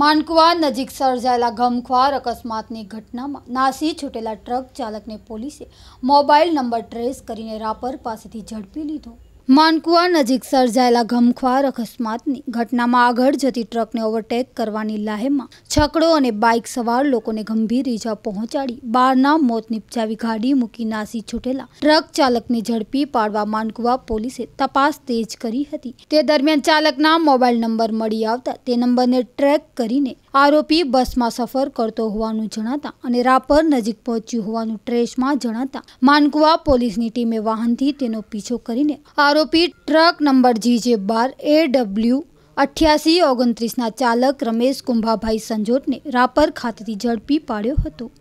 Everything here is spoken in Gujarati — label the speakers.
Speaker 1: માનકુવા નજીક સર્જાયેલા ગમખ્વાર અકસ્માતની ઘટનામાં નાસી છૂટેલા ટ્રક ચાલકને પોલીસે મોબાઈલ નંબર ટ્રેસ કરીને રાપર પાસેથી ઝડપી લીધો માનકુવા નજીક સર્જાયેલા ગમખ્વાર અકસ્માતની ઘટનામાં આગળ જતી ટ્રકને ઓવરટેક કરવાની લાહેમાં છકડો અને બાઇક સવાર લોકોને ગંભીર ઇજા પહોંચાડી બારના મોત નિપજાવી ગાડી મૂકી નાસી છૂટેલા ટ્રક ચાલકને ઝડપી પાડવા માનકુવા પોલીસે તપાસ તેજ કરી હતી તે દરમિયાન ચાલકના મોબાઈલ નંબર મળી આવતા તે નંબરને ટ્રેક કરીને આરોપી બસમાં સફર કરતો હોવાનું જણાતા અને રાપર નજીક પહોંચ્યું હોવાનું ટ્રેસમાં જણાતા માનકુવા પોલીસની ટીમે વાહનથી તેનો પીછો કરીને આરોપી ટ્રક નંબર જીજે બાર એ ડબલ્યુ અઠ્યાસી ઓગણત્રીસના ચાલક રમેશ કુંભાભાઈ સંજોટને રાપર ખાતેથી ઝડપી પાડ્યો હતો